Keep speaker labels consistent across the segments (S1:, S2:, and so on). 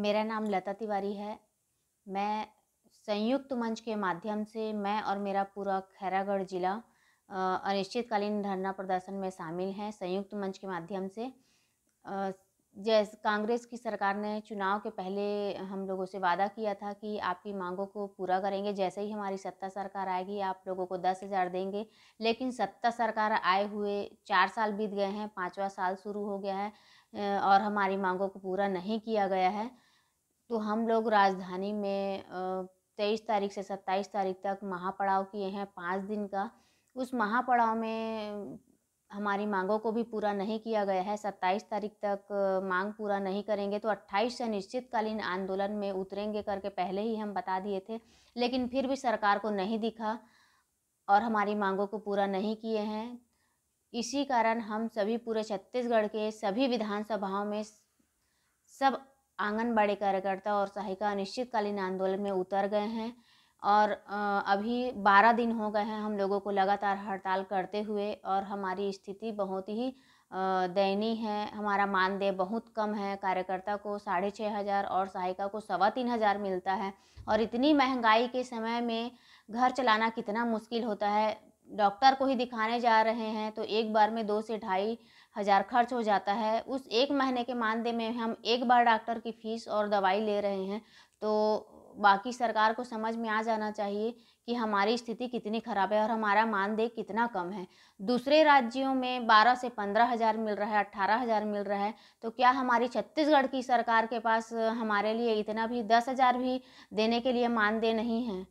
S1: मेरा नाम लता तिवारी है मैं संयुक्त मंच के माध्यम से मैं और मेरा पूरा खैरागढ़ जिला अनिश्चितकालीन धरना प्रदर्शन में शामिल हैं संयुक्त मंच के माध्यम से जैसे कांग्रेस की सरकार ने चुनाव के पहले हम लोगों से वादा किया था कि आपकी मांगों को पूरा करेंगे जैसे ही हमारी सत्ता सरकार आएगी आप लोगों को दस हज़ार देंगे लेकिन सत्ता सरकार आए हुए चार साल बीत गए हैं पाँचवा साल शुरू हो गया है और हमारी मांगों को पूरा नहीं किया गया है तो हम लोग राजधानी में तेईस तारीख से सत्ताईस तारीख तक महापड़ाव किए हैं पाँच दिन का उस महापड़ाव में हमारी मांगों को भी पूरा नहीं किया गया है सत्ताईस तारीख तक मांग पूरा नहीं करेंगे तो अट्ठाईस से निश्चितकालीन आंदोलन में उतरेंगे करके पहले ही हम बता दिए थे लेकिन फिर भी सरकार को नहीं दिखा और हमारी मांगों को पूरा नहीं किए हैं इसी कारण हम सभी पूरे छत्तीसगढ़ के सभी विधानसभाओं में सब आंगनबाड़ी कार्यकर्ता और सहायिका अनिश्चितकालीन आंदोलन में उतर गए हैं और अभी बारह दिन हो गए हैं हम लोगों को लगातार हड़ताल करते हुए और हमारी स्थिति बहुत ही दयनीय है हमारा मानदेय बहुत कम है कार्यकर्ता को साढ़े छः हज़ार और सहायिका को सवा तीन हज़ार मिलता है और इतनी महंगाई के समय में घर चलाना कितना मुश्किल होता है डॉक्टर को ही दिखाने जा रहे हैं तो एक बार में दो से ढाई हज़ार खर्च हो जाता है उस एक महीने के मानदेय में हम एक बार डॉक्टर की फ़ीस और दवाई ले रहे हैं तो बाकी सरकार को समझ में आ जाना चाहिए कि हमारी स्थिति कितनी ख़राब है और हमारा मानदेय कितना कम है दूसरे राज्यों में बारह से पंद्रह हज़ार मिल रहा है अट्ठारह हज़ार मिल रहा है तो क्या हमारी छत्तीसगढ़ की सरकार के पास हमारे लिए इतना भी दस हज़ार भी देने के लिए मानदेय नहीं है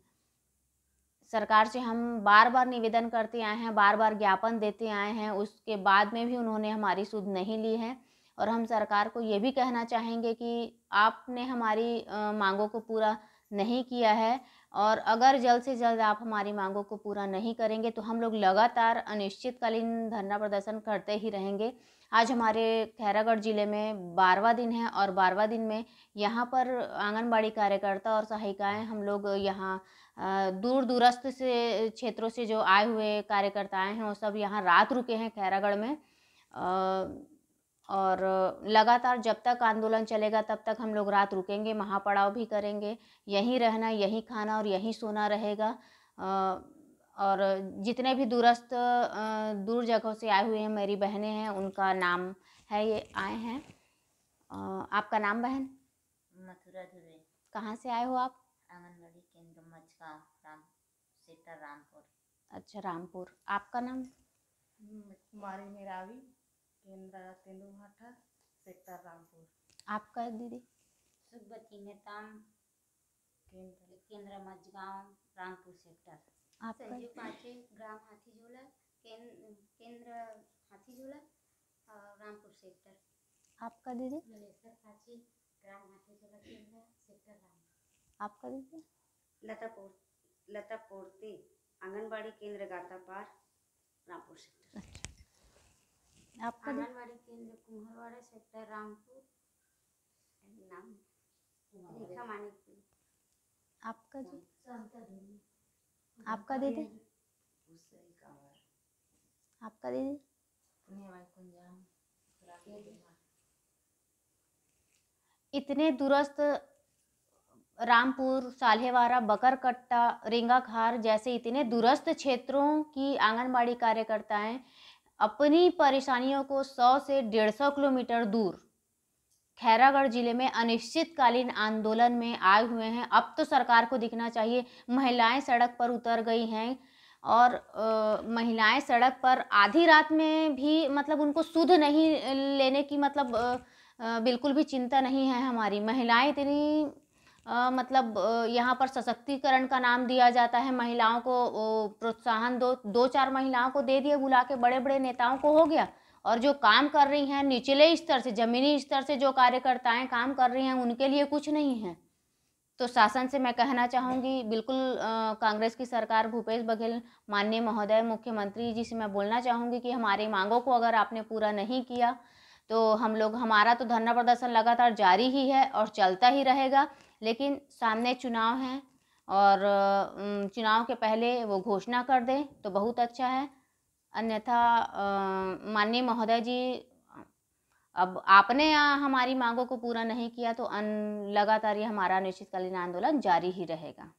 S1: सरकार से हम बार बार निवेदन करते आए हैं बार बार ज्ञापन देते आए हैं उसके बाद में भी उन्होंने हमारी सुध नहीं ली है और हम सरकार को ये भी कहना चाहेंगे कि आपने हमारी मांगों को पूरा नहीं किया है और अगर जल्द से जल्द आप हमारी मांगों को पूरा नहीं करेंगे तो हम लोग लगातार अनिश्चितकालीन धरना प्रदर्शन करते ही रहेंगे आज हमारे खैरागढ़ ज़िले में बारवा दिन है और बारवा दिन में यहाँ पर आंगनबाड़ी कार्यकर्ता और सहायिकाएं हम लोग यहाँ दूर दूरस्थ से क्षेत्रों से जो आए हुए कार्यकर्ताएँ हैं वो सब यहाँ रात रुके हैं खैरागढ़ में और लगातार जब तक आंदोलन चलेगा तब तक हम लोग रात रुकेंगे महापड़ाव भी करेंगे यहीं रहना यहीं खाना और यहीं सोना रहेगा और जितने भी दूरस्थ दूर जगहों से आए हुए हैं मेरी बहनें हैं उनका नाम है ये आए हैं आपका नाम बहन मथुरा धुरे कहाँ से आए हो आप आंगनबाड़ी केंद्र मचका राम सीता रामपुर अच्छा रामपुर आपका नाम कुमारी मेरावी केंद्र तेंदुहाठा सेक्टर रामपुर आपका दीदी सुखबती नेताम केंद्र केंद्र मझगांव रामपुर सेक्टर आपका ग्राम हाथी केंद्र हाथी रामपुर सेक्टर आपका दीदी ग्राम हाथी केंद्र सेक्टर रामपुर आपका दीदी लतापुर लतापुरती आंगनबाड़ी केंद्र पार रामपुर सेक्टर अच्छा आपका आंगनबाड़ी केंद्र कुम्हरवाड़ा सेक्टर रामपुर नाम रेखा मानिकपुर आपका जी आपका दे दे आपका दे दे इतने दुरस्त रामपुर सालेवारा बकरकट्टा रिंगाखार जैसे इतने दुरस्त क्षेत्रों की आंगनबाड़ी कार्यकर्ताएं अपनी परेशानियों को 100 से 150 किलोमीटर दूर खैरागढ़ जिले में अनिश्चितकालीन आंदोलन में आए हुए हैं अब तो सरकार को दिखना चाहिए महिलाएं सड़क पर उतर गई हैं और आ, महिलाएं सड़क पर आधी रात में भी मतलब उनको सुध नहीं लेने की मतलब आ, आ, बिल्कुल भी चिंता नहीं है हमारी महिलाएं इतनी मतलब यहाँ पर सशक्तिकरण का नाम दिया जाता है महिलाओं को प्रोत्साहन दो दो चार महिलाओं को दे दिए बुला के बड़े बड़े नेताओं को हो गया और जो काम कर रही हैं निचले स्तर से ज़मीनी स्तर से जो कार्यकर्ताएं काम कर रही हैं उनके लिए कुछ नहीं है तो शासन से मैं कहना चाहूँगी बिल्कुल कांग्रेस की सरकार भूपेश बघेल माननीय महोदय मुख्यमंत्री जी से मैं बोलना चाहूँगी कि हमारी मांगों को अगर आपने पूरा नहीं किया तो हम लोग हमारा तो धरना प्रदर्शन लगातार जारी ही है और चलता ही रहेगा लेकिन सामने चुनाव हैं और चुनाव के पहले वो घोषणा कर दें तो बहुत अच्छा है अन्यथा माननीय महोदय जी अब आपने हमारी मांगों को पूरा नहीं किया तो अन लगातार ये हमारा अनिश्चितकालीन आंदोलन जारी ही रहेगा